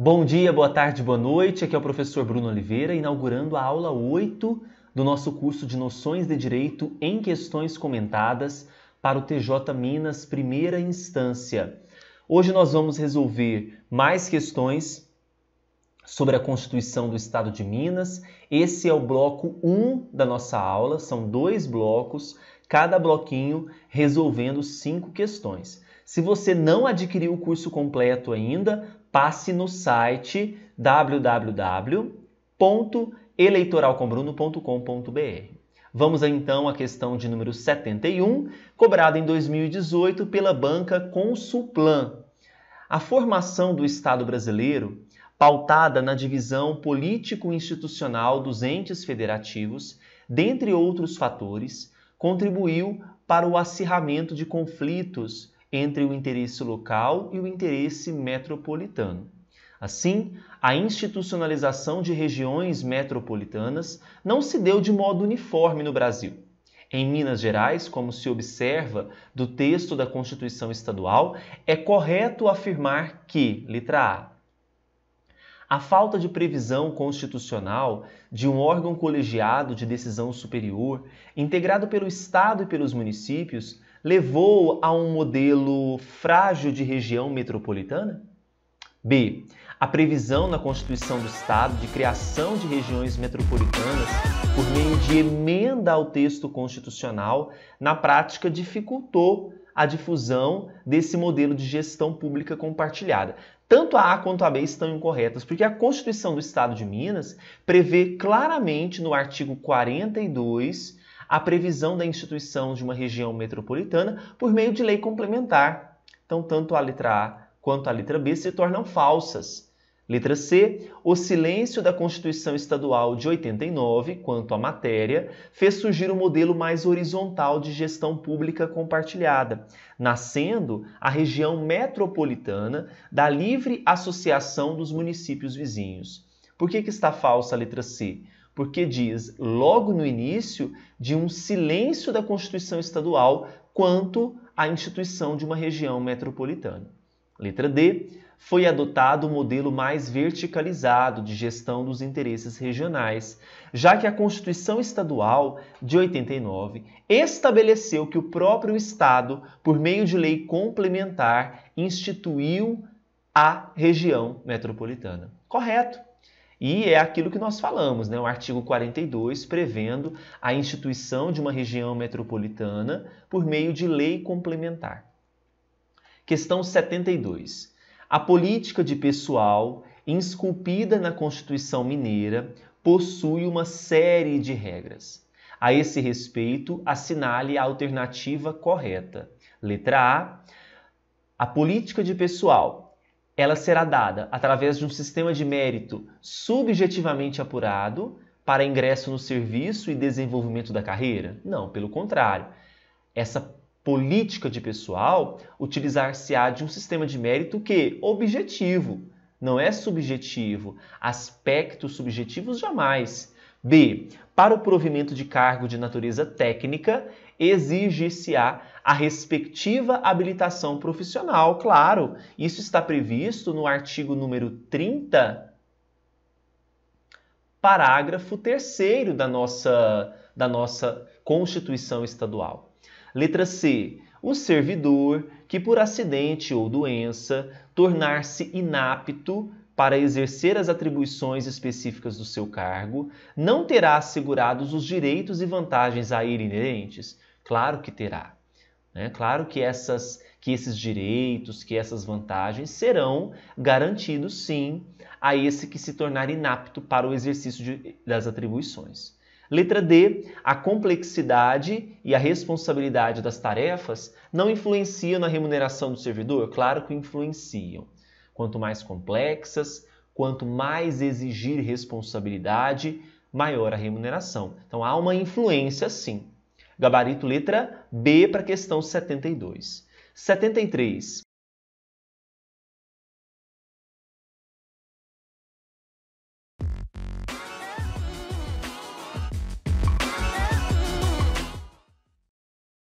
Bom dia, boa tarde, boa noite. Aqui é o professor Bruno Oliveira, inaugurando a aula 8 do nosso curso de Noções de Direito em Questões Comentadas para o TJ Minas Primeira Instância. Hoje nós vamos resolver mais questões sobre a Constituição do Estado de Minas. Esse é o bloco 1 da nossa aula, são dois blocos, cada bloquinho resolvendo cinco questões. Se você não adquiriu o curso completo ainda, passe no site www.eleitoralcombruno.com.br. Vamos então à questão de número 71, cobrada em 2018 pela banca Consulplan. A formação do Estado brasileiro, pautada na divisão político-institucional dos entes federativos, dentre outros fatores, contribuiu para o acirramento de conflitos entre o interesse local e o interesse metropolitano. Assim, a institucionalização de regiões metropolitanas não se deu de modo uniforme no Brasil. Em Minas Gerais, como se observa do texto da Constituição Estadual, é correto afirmar que, letra A, a falta de previsão constitucional de um órgão colegiado de decisão superior, integrado pelo Estado e pelos municípios, levou a um modelo frágil de região metropolitana? B. A previsão na Constituição do Estado de criação de regiões metropolitanas por meio de emenda ao texto constitucional, na prática, dificultou a difusão desse modelo de gestão pública compartilhada. Tanto a A quanto a B estão incorretas, porque a Constituição do Estado de Minas prevê claramente no artigo 42 a previsão da instituição de uma região metropolitana por meio de lei complementar. Então, tanto a letra A quanto a letra B se tornam falsas. Letra C, o silêncio da Constituição Estadual de 89 quanto à matéria fez surgir o um modelo mais horizontal de gestão pública compartilhada, nascendo a região metropolitana da livre associação dos municípios vizinhos. Por que, que está falsa a letra C? porque diz logo no início de um silêncio da Constituição Estadual quanto à instituição de uma região metropolitana. Letra D. Foi adotado o um modelo mais verticalizado de gestão dos interesses regionais, já que a Constituição Estadual de 89 estabeleceu que o próprio Estado, por meio de lei complementar, instituiu a região metropolitana. Correto? E é aquilo que nós falamos, né? o artigo 42 prevendo a instituição de uma região metropolitana por meio de lei complementar. Questão 72. A política de pessoal, esculpida na Constituição Mineira, possui uma série de regras. A esse respeito, assinale a alternativa correta. Letra A. A política de pessoal, ela será dada através de um sistema de mérito subjetivamente apurado para ingresso no serviço e desenvolvimento da carreira? Não, pelo contrário. Essa política de pessoal utilizar-se-á de um sistema de mérito que objetivo, não é subjetivo, aspectos subjetivos jamais. B. Para o provimento de cargo de natureza técnica, exigir se á a respectiva habilitação profissional, claro. Isso está previsto no artigo número 30, parágrafo 3 da nossa, da nossa Constituição Estadual. Letra C. O servidor que, por acidente ou doença, tornar-se inapto para exercer as atribuições específicas do seu cargo, não terá assegurados os direitos e vantagens a ele inerentes, Claro que terá. Né? Claro que, essas, que esses direitos, que essas vantagens serão garantidos, sim, a esse que se tornar inapto para o exercício de, das atribuições. Letra D, a complexidade e a responsabilidade das tarefas não influenciam na remuneração do servidor? Claro que influenciam. Quanto mais complexas, quanto mais exigir responsabilidade, maior a remuneração. Então há uma influência sim. Gabarito letra B para a questão 72. 73.